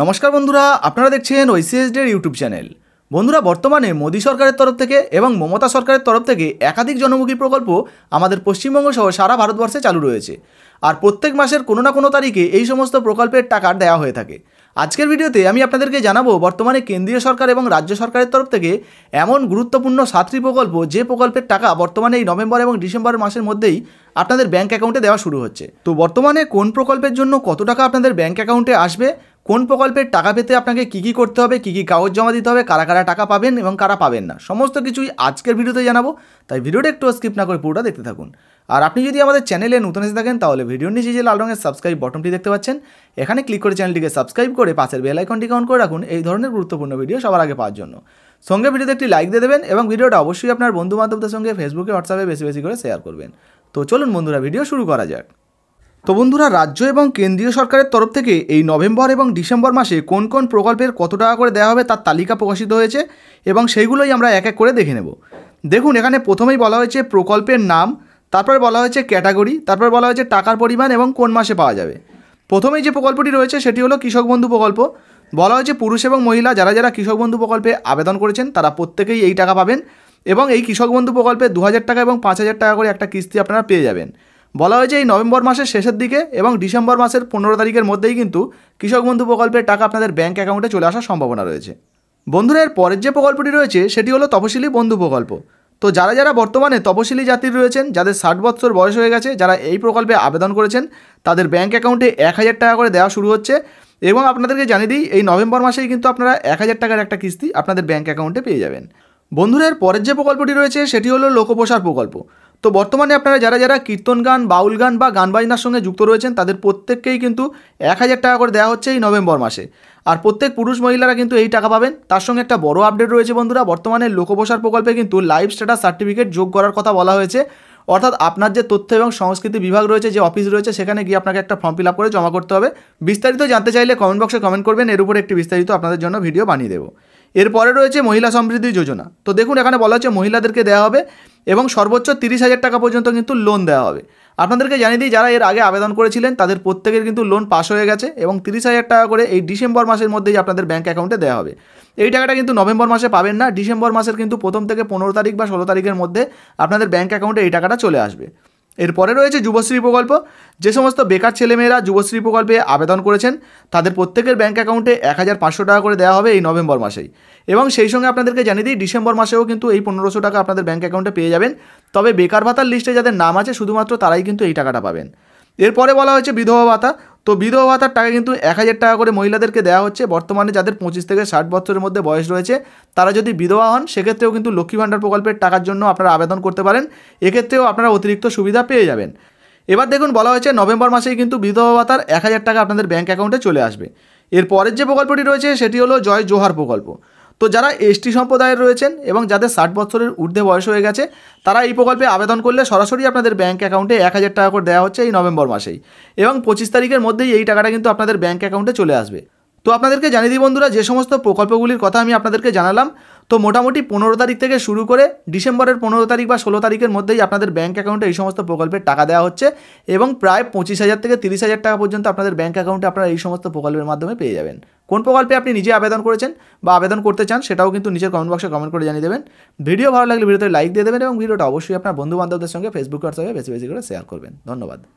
নমস্কার বন্ধুরা আপনারা দেখছেন ওইসিএসডির ইউটিউব চ্যানেল বন্ধুরা বর্তমানে মোদী সরকারের তরফ থেকে এবং মমতা সরকারের তরফ থেকে একাধিক জনমুখী প্রকল্প আমাদের পশ্চিমবঙ্গ সহ সারা ভারতবর্ষে চালু রয়েছে আর প্রত্যেক মাসের কোনো না কোনো তারিখে এই সমস্ত প্রকল্পের টাকা দেওয়া হয়ে থাকে আজকের ভিডিওতে আমি আপনাদেরকে জানাবো বর্তমানে কেন্দ্রীয় সরকার এবং রাজ্য সরকারের তরফ থেকে এমন গুরুত্বপূর্ণ সাতটি প্রকল্প যে প্রকল্পের টাকা বর্তমানে এই নভেম্বর এবং ডিসেম্বর মাসের মধ্যেই আপনাদের ব্যাঙ্ক অ্যাকাউন্টে দেওয়া শুরু হচ্ছে তো বর্তমানে কোন প্রকল্পের জন্য কত টাকা আপনাদের ব্যাঙ্ক অ্যাকাউন্টে আসবে কোন প্রকল্পের টাকা পেতে আপনাকে কী কী করতে হবে কী কী কাগজ জমা দিতে হবে কারা কারা টাকা পাবেন এবং কারা পাবেন না সমস্ত কিছুই আজকের ভিডিওতে জানাবো তাই ভিডিওটা একটু স্কিপ না করে পুরোটা দেখতে থাকুন আর আপনি যদি আমাদের চ্যানেলে নতুন এসে থাকেন তাহলে ভিডিওর নিচে যে লাল রঙের সাবস্ক্রাইব বটনটি দেখতে পাচ্ছেন এখানে ক্লিক করে চ্যানেলটিকে সাবস্ক্রাইব করে পাশের বেল আইকনটিকে অন করে রাখুন এই ধরনের গুরুত্বপূর্ণ ভিডিও সবার আগে পাওয়ার জন্য সঙ্গে ভিডিওতে একটি লাইক দিয়ে দেবেন এবং ভিডিওটা অবশ্যই আপনার বন্ধু বান্ধবদের সঙ্গে ফেসবুকে হোয়াটসঅ্যাপে বেশি বেশি করে শেয়ার করবেন তো চলুন বন্ধুরা ভিডিও শুরু করা যাক তো বন্ধুরা রাজ্য এবং কেন্দ্রীয় সরকারের তরফ থেকে এই নভেম্বর এবং ডিসেম্বর মাসে কোন কোন প্রকল্পের কত টাকা করে দেওয়া হবে তার তালিকা প্রকাশিত হয়েছে এবং সেইগুলোই আমরা এক এক করে দেখে নেব দেখুন এখানে প্রথমেই বলা হয়েছে প্রকল্পের নাম তারপরে বলা হয়েছে ক্যাটাগরি তারপরে বলা হয়েছে টাকার পরিমাণ এবং কোন মাসে পাওয়া যাবে প্রথমেই যে প্রকল্পটি রয়েছে সেটি হলো কৃষক বন্ধু প্রকল্প বলা হয়েছে পুরুষ এবং মহিলা যারা যারা কৃষক বন্ধু প্রকল্পে আবেদন করেছেন তারা প্রত্যেকেই এই টাকা পাবেন এবং এই কৃষক বন্ধু প্রকল্পে দু টাকা এবং পাঁচ টাকা করে একটা কিস্তি আপনারা পেয়ে যাবেন বলা হয়েছে এই নভেম্বর মাসের শেষের দিকে এবং ডিসেম্বর মাসের পনেরো তারিখের মধ্যেই কিন্তু কৃষক বন্ধু প্রকল্পের টাকা আপনাদের ব্যাঙ্ক অ্যাকাউন্টে চলে আসার সম্ভাবনা রয়েছে বন্ধুরা এর পরের যে প্রকল্পটি রয়েছে সেটি হলো তপশিলি বন্ধু প্রকল্প তো যারা যারা বর্তমানে তপশিলি জাতির রয়েছেন যাদের ষাট বছর বয়স হয়ে গেছে যারা এই প্রকল্পে আবেদন করেছেন তাদের ব্যাঙ্ক অ্যাকাউন্টে এক হাজার টাকা করে দেওয়া শুরু হচ্ছে এবং আপনাদেরকে জানিয়ে দিই এই নভেম্বর মাসেই কিন্তু আপনারা এক হাজার টাকার একটা কিস্তি আপনাদের ব্যাঙ্ক অ্যাকাউন্টে পেয়ে যাবেন বন্ধুরা এর পরের যে প্রকল্পটি রয়েছে সেটি হলো লোকপ্রসার প্রকল্প তো বর্তমানে আপনারা যারা যারা কীর্তন গান বাউল গান বা গান বাজনার সঙ্গে যুক্ত রয়েছেন তাদের প্রত্যেককেই কিন্তু এক হাজার টাকা করে দেওয়া হচ্ছে এই নভেম্বর মাসে আর প্রত্যেক পুরুষ মহিলারা কিন্তু এই টাকা পাবেন তার সঙ্গে একটা বড় আপডেট রয়েছে বন্ধুরা বর্তমানে লোকপ্রসার প্রকল্পে কিন্তু লাইফ স্ট্যাটাস সার্টিফিকেট যোগ করার কথা বলা হয়েছে অর্থাৎ আপনার যে তথ্য এবং সংস্কৃতি বিভাগ রয়েছে যে অফিস রয়েছে সেখানে গিয়ে আপনাকে একটা ফর্ম ফিল আপ করে জমা করতে হবে বিস্তারিত জানতে চাইলে কমেন্ট বক্সে কমেন্ট করবেন এর উপরে একটি বিস্তারিত আপনাদের জন্য ভিডিও বানিয়ে দেবো এরপরে রয়েছে মহিলা সমৃদ্ধি যোজনা তো দেখুন এখানে বলা হচ্ছে মহিলাদেরকে দেওয়া হবে এবং সর্বোচ্চ তিরিশ হাজার টাকা পর্যন্ত কিন্তু লোন দেওয়া হবে আপনাদেরকে জানিয়ে দিই যারা এর আগে আবেদন করেছিলেন তাদের প্রত্যেকের কিন্তু লোন পাশ হয়ে গেছে এবং তিরিশ হাজার টাকা করে এই ডিসেম্বর মাসের মধ্যেই আপনাদের ব্যাঙ্ক অ্যাকাউন্টে দেওয়া হবে এই টাকাটা কিন্তু নভেম্বর মাসে পাবেন না ডিসেম্বর মাসের কিন্তু প্রথম থেকে পনেরো তারিখ বা ষোলো তারিখের মধ্যে আপনাদের ব্যাঙ্ক অ্যাকাউন্টে এই টাকাটা চলে আসবে এরপরে রয়েছে যুবশ্রী প্রকল্প যে সমস্ত বেকার ছেলেমেয়েরা যুবশ্রী প্রকল্পে আবেদন করেছেন তাদের প্রত্যেকের ব্যাঙ্ক অ্যাকাউন্টে এক হাজার পাঁচশো টাকা করে দেওয়া হবে এই নভেম্বর মাসেই এবং সেই সঙ্গে আপনাদেরকে জানিয়ে দিই ডিসেম্বর মাসেও কিন্তু এই পনেরোশো টাকা আপনাদের ব্যাঙ্ক অ্যাকাউন্টে পেয়ে যাবেন তবে বেকার ভাতার লিস্টে যাদের নাম আছে শুধুমাত্র তারাই কিন্তু এই টাকাটা পাবেন এরপরে বলা হয়েছে বিধবা ভাতা তো বিধবা ভাতার টাকা কিন্তু এক হাজার টাকা করে মহিলাদেরকে দেওয়া হচ্ছে বর্তমানে যাদের পঁচিশ থেকে ষাট বছরের মধ্যে বয়স রয়েছে তারা যদি বিধবা হন সেক্ষেত্রেও কিন্তু লক্ষ্মী ভাণ্ডার প্রকল্পের টাকার জন্য আপনারা আবেদন করতে পারেন এক্ষেত্রেও আপনারা অতিরিক্ত সুবিধা পেয়ে যাবেন এবার দেখুন বলা হয়েছে নভেম্বর মাসেই কিন্তু বিধবা ভাতার এক হাজার টাকা আপনাদের ব্যাঙ্ক অ্যাকাউন্টে চলে আসবে এর পরের যে প্রকল্পটি রয়েছে সেটি হলো জয় জোহার প্রকল্প তো যারা এসটি সম্প্রদায়ের রয়েছেন এবং যাদের ষাট বছরের ঊর্ধ্বে বয়স হয়ে গেছে তারা এই প্রকল্পে আবেদন করলে সরাসরি আপনাদের ব্যাঙ্ক অ্যাকাউন্টে এক হাজার টাকা করে দেওয়া হচ্ছে এই নভেম্বর মাসেই এবং পঁচিশ তারিখের মধ্যেই এই টাকাটা কিন্তু আপনাদের ব্যাঙ্ক অ্যাকাউন্টে চলে আসবে তো আপনাদেরকে জানিয়ে দিই বন্ধুরা যে সমস্ত প্রকল্পগুলির কথা আমি আপনাদেরকে জানালাম তো মোটামুটি পনেরো তারিখ থেকে শুরু করে ডিসেম্বরের পনেরো তারিখ বা ষোলো তারিখের মধ্যেই আপনাদের ব্যাঙ্ক অ্যাকাউন্টে এই সমস্ত প্রকল্পের টাকা দেওয়া হচ্ছে এবং প্রায় পঁচিশ হাজার থেকে তিরিশ হাজার টাকা পর্যন্ত আপনাদের ব্যাঙ্ক অ্যাকাউন্টে আপনারা এই সমস্ত প্রকল্পের মাধ্যমে পেয়ে যাবেন কোন প্রকল্পে আপনি নিজে আবেদন করেছেন বা আবেদন করতে চান সেটাও কিন্তু নিজের কমেন্ট বক্সে কমেন্ট করে জানিয়ে দেবেন ভিডিও ভালো লাগলে ভিডিওতে লাইক দিয়ে দেবেন এবং ভিডিওটা অবশ্যই আপনার বন্ধু বান্ধবদের সঙ্গে ফেসবুক হোয়াটসঅ্যাপে বেশি বেশি করে শেয়ার করবেন ধন্যবাদ